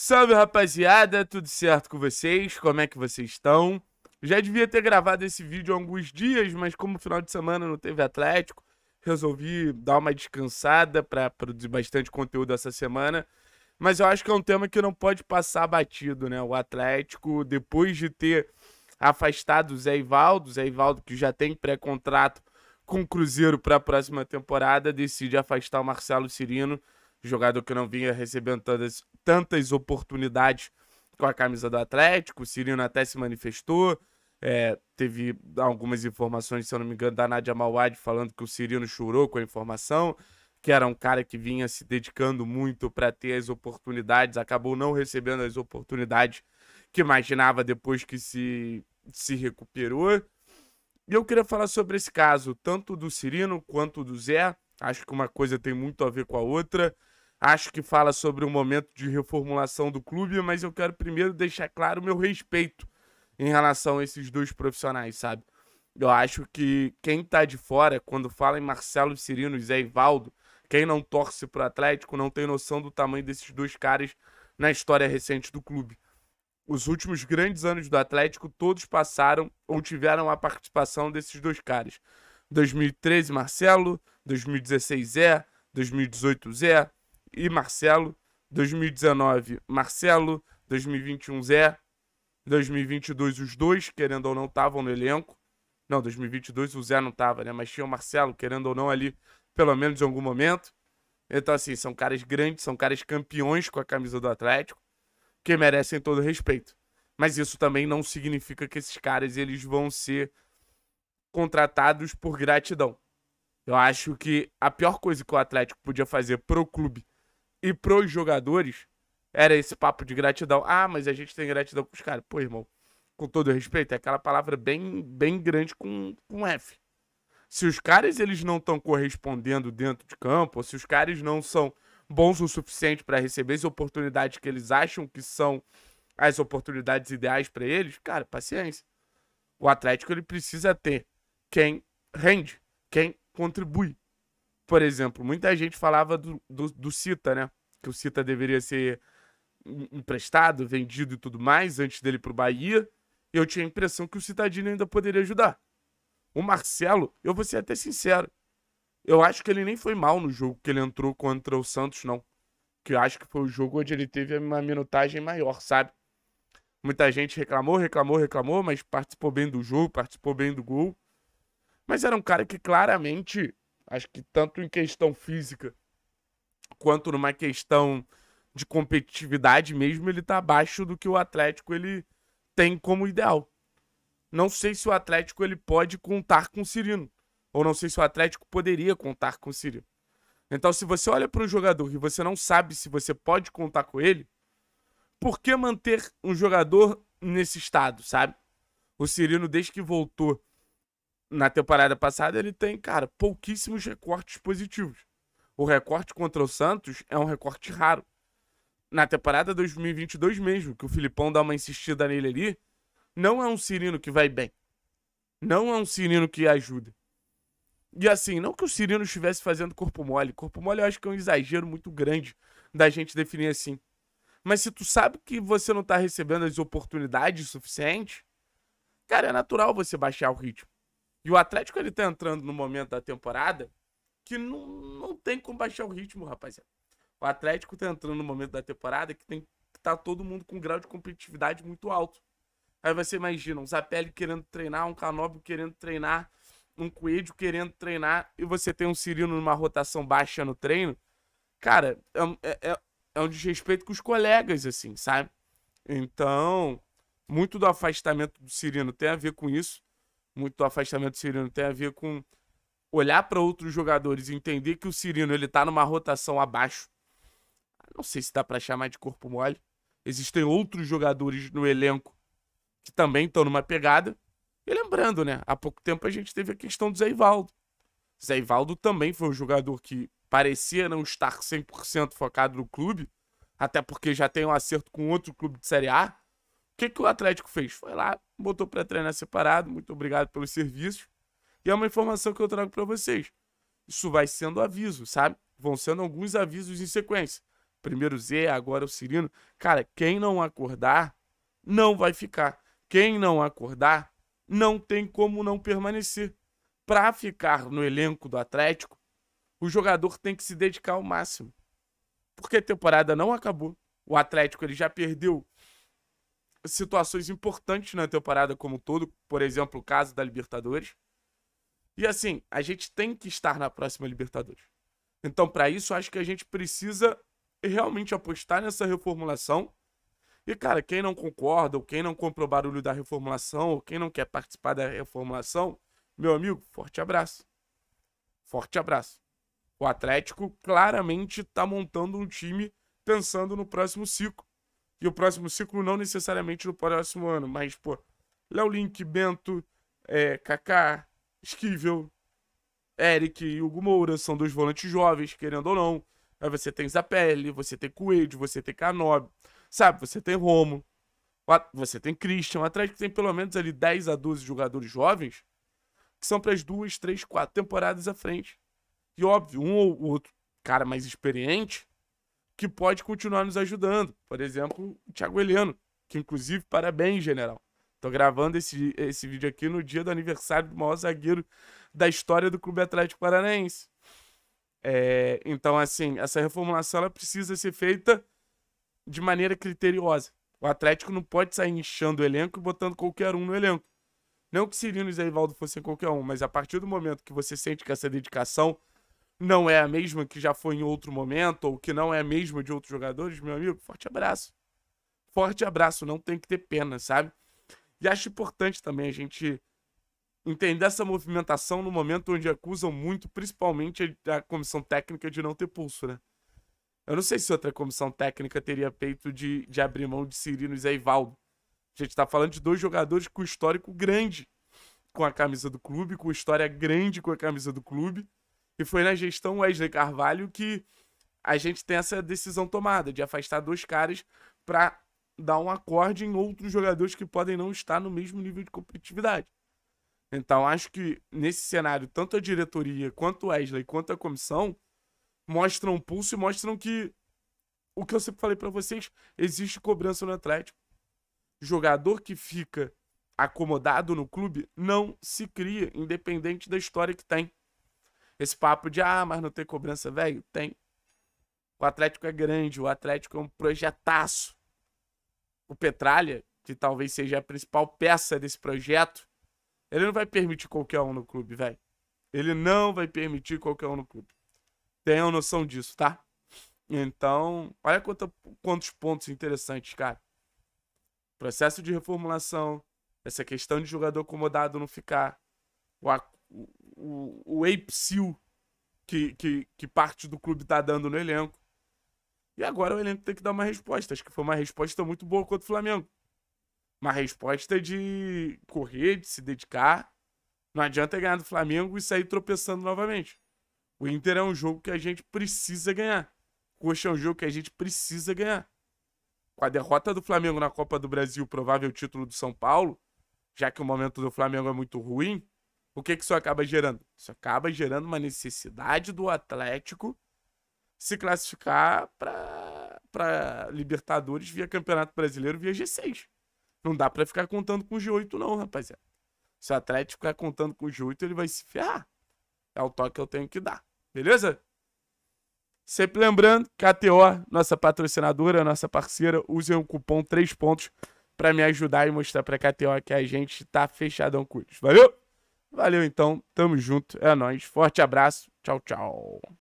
Salve rapaziada, tudo certo com vocês? Como é que vocês estão? Já devia ter gravado esse vídeo há alguns dias, mas como final de semana não teve Atlético, resolvi dar uma descansada para produzir bastante conteúdo essa semana. Mas eu acho que é um tema que não pode passar batido, né? O Atlético, depois de ter afastado o Zé Ivaldo, Zé Ivaldo que já tem pré-contrato com o Cruzeiro para a próxima temporada, decide afastar o Marcelo Cirino, jogador que não vinha recebendo tantas, tantas oportunidades com a camisa do Atlético, o Cirino até se manifestou, é, teve algumas informações, se eu não me engano, da Nadia Mawad falando que o Cirino chorou com a informação, que era um cara que vinha se dedicando muito para ter as oportunidades, acabou não recebendo as oportunidades que imaginava depois que se, se recuperou. E eu queria falar sobre esse caso, tanto do Cirino quanto do Zé. Acho que uma coisa tem muito a ver com a outra acho que fala sobre um momento de reformulação do clube, mas eu quero primeiro deixar claro o meu respeito em relação a esses dois profissionais, sabe? Eu acho que quem tá de fora, quando fala em Marcelo Cirino e Zé Ivaldo, quem não torce pro Atlético não tem noção do tamanho desses dois caras na história recente do clube. Os últimos grandes anos do Atlético, todos passaram ou tiveram a participação desses dois caras. 2013, Marcelo. 2016, Zé. 2018, Zé e Marcelo. 2019, Marcelo. 2021, Zé. 2022, os dois, querendo ou não, estavam no elenco. Não, 2022 o Zé não estava, né? Mas tinha o Marcelo, querendo ou não, ali, pelo menos em algum momento. Então, assim, são caras grandes, são caras campeões com a camisa do Atlético, que merecem todo respeito. Mas isso também não significa que esses caras eles vão ser contratados por gratidão. Eu acho que a pior coisa que o Atlético podia fazer pro clube e pros jogadores era esse papo de gratidão. Ah, mas a gente tem gratidão com os caras. Pô, irmão, com todo respeito, é aquela palavra bem, bem grande com, com F. Se os caras eles não estão correspondendo dentro de campo, ou se os caras não são bons o suficiente para receber as oportunidades que eles acham que são as oportunidades ideais para eles, cara, paciência. O Atlético ele precisa ter quem rende, quem contribui. Por exemplo, muita gente falava do, do, do Cita, né? que o Cita deveria ser emprestado, vendido e tudo mais, antes dele pro Bahia, eu tinha a impressão que o Citadino ainda poderia ajudar. O Marcelo, eu vou ser até sincero, eu acho que ele nem foi mal no jogo que ele entrou contra o Santos, não. Que eu acho que foi o jogo onde ele teve uma minutagem maior, sabe? Muita gente reclamou, reclamou, reclamou, mas participou bem do jogo, participou bem do gol. Mas era um cara que claramente, acho que tanto em questão física quanto numa questão de competitividade mesmo, ele tá abaixo do que o Atlético ele tem como ideal. Não sei se o Atlético ele pode contar com o Cirino, ou não sei se o Atlético poderia contar com o Cirino. Então, se você olha para um jogador e você não sabe se você pode contar com ele, por que manter um jogador nesse estado, sabe? O Cirino, desde que voltou na temporada passada, ele tem, cara, pouquíssimos recortes positivos. O recorte contra o Santos é um recorte raro. Na temporada 2022 mesmo, que o Filipão dá uma insistida nele ali, não é um Cirino que vai bem. Não é um Cirino que ajuda. E assim, não que o Cirino estivesse fazendo corpo mole. Corpo mole eu acho que é um exagero muito grande da gente definir assim. Mas se tu sabe que você não tá recebendo as oportunidades suficientes, cara, é natural você baixar o ritmo. E o Atlético ele tá entrando no momento da temporada que não, não tem como baixar o ritmo, rapaziada. O Atlético tá entrando no momento da temporada que tem que tá todo mundo com um grau de competitividade muito alto. Aí você imagina, um Zapelli querendo treinar, um Canóbio querendo treinar, um Coelho querendo treinar, e você tem um Cirino numa rotação baixa no treino. Cara, é, é, é, é um desrespeito com os colegas, assim, sabe? Então, muito do afastamento do Cirino tem a ver com isso. Muito do afastamento do Cirino tem a ver com olhar para outros jogadores e entender que o Cirino ele tá numa rotação abaixo. Não sei se dá para chamar de corpo mole. Existem outros jogadores no elenco que também estão numa pegada. E lembrando, né? Há pouco tempo a gente teve a questão do Zé Ivaldo. Zé Ivaldo também foi um jogador que parecia não estar 100% focado no clube, até porque já tem um acerto com outro clube de Série A. O que, que o Atlético fez? Foi lá, botou para treinar separado, muito obrigado pelos serviços. E é uma informação que eu trago para vocês. Isso vai sendo aviso, sabe? Vão sendo alguns avisos em sequência. Primeiro Z, agora o Cirino. Cara, quem não acordar, não vai ficar. Quem não acordar, não tem como não permanecer. Para ficar no elenco do Atlético, o jogador tem que se dedicar ao máximo. Porque a temporada não acabou. O Atlético ele já perdeu situações importantes na temporada como um todo, por exemplo, o caso da Libertadores. E assim, a gente tem que estar na próxima Libertadores. Então, para isso, acho que a gente precisa realmente apostar nessa reformulação. E, cara, quem não concorda, ou quem não comprou o barulho da reformulação, ou quem não quer participar da reformulação, meu amigo, forte abraço. Forte abraço. O Atlético claramente está montando um time pensando no próximo ciclo. E o próximo ciclo não necessariamente no próximo ano, mas, pô, Léo Link, Bento, é, Kaká, Esquivel, Eric e Hugo Moura são dois volantes jovens, querendo ou não. Aí você tem Zapelli, você tem Coelho, você tem Canob, sabe? Você tem Romo, você tem Christian. Atrás que tem pelo menos ali 10 a 12 jogadores jovens, que são para as duas, três, quatro temporadas à frente. E óbvio, um ou outro cara mais experiente que pode continuar nos ajudando. Por exemplo, o Thiago Heleno, que inclusive, parabéns, general. Tô gravando esse, esse vídeo aqui no dia do aniversário do maior zagueiro da história do Clube Atlético Paranaense. É, então, assim, essa reformulação ela precisa ser feita de maneira criteriosa. O Atlético não pode sair inchando o elenco e botando qualquer um no elenco. Não que Cirino e Zé Ivaldo fossem qualquer um, mas a partir do momento que você sente que essa dedicação não é a mesma que já foi em outro momento, ou que não é a mesma de outros jogadores, meu amigo, forte abraço. Forte abraço, não tem que ter pena, sabe? E acho importante também a gente entender essa movimentação no momento onde acusam muito, principalmente a comissão técnica, de não ter pulso, né? Eu não sei se outra comissão técnica teria peito de, de abrir mão de Cirino e Zé Ivaldo. A gente está falando de dois jogadores com histórico grande com a camisa do clube, com história grande com a camisa do clube. E foi na gestão Wesley Carvalho que a gente tem essa decisão tomada de afastar dois caras para dar um acorde em outros jogadores que podem não estar no mesmo nível de competitividade. Então, acho que nesse cenário, tanto a diretoria, quanto o Wesley, quanto a comissão mostram pulso e mostram que o que eu sempre falei para vocês, existe cobrança no Atlético. Jogador que fica acomodado no clube não se cria, independente da história que tem. Esse papo de, ah, mas não tem cobrança, velho, tem. O Atlético é grande, o Atlético é um projetaço o Petralha, que talvez seja a principal peça desse projeto, ele não vai permitir qualquer um no clube, velho. Ele não vai permitir qualquer um no clube. Tenham noção disso, tá? Então, olha quanta, quantos pontos interessantes, cara. Processo de reformulação, essa questão de jogador acomodado não ficar, o, o, o, o que, que, que parte do clube tá dando no elenco. E agora o elenco tem que dar uma resposta. Acho que foi uma resposta muito boa contra o Flamengo. Uma resposta de correr, de se dedicar. Não adianta ganhar do Flamengo e sair tropeçando novamente. O Inter é um jogo que a gente precisa ganhar. Coxa é um jogo que a gente precisa ganhar. Com a derrota do Flamengo na Copa do Brasil, provável título do São Paulo, já que o momento do Flamengo é muito ruim, o que, que isso acaba gerando? Isso acaba gerando uma necessidade do Atlético se classificar para Libertadores via Campeonato Brasileiro via G6. Não dá para ficar contando com o G8, não, rapaziada. Se o Atlético ficar contando com o G8, ele vai se ferrar. É o toque que eu tenho que dar. Beleza? Sempre lembrando, KTO, nossa patrocinadora, nossa parceira, usem o cupom 3 pontos para me ajudar e mostrar pra KTO que a gente tá fechadão com eles. Valeu? Valeu então, tamo junto, é nóis. Forte abraço, tchau, tchau.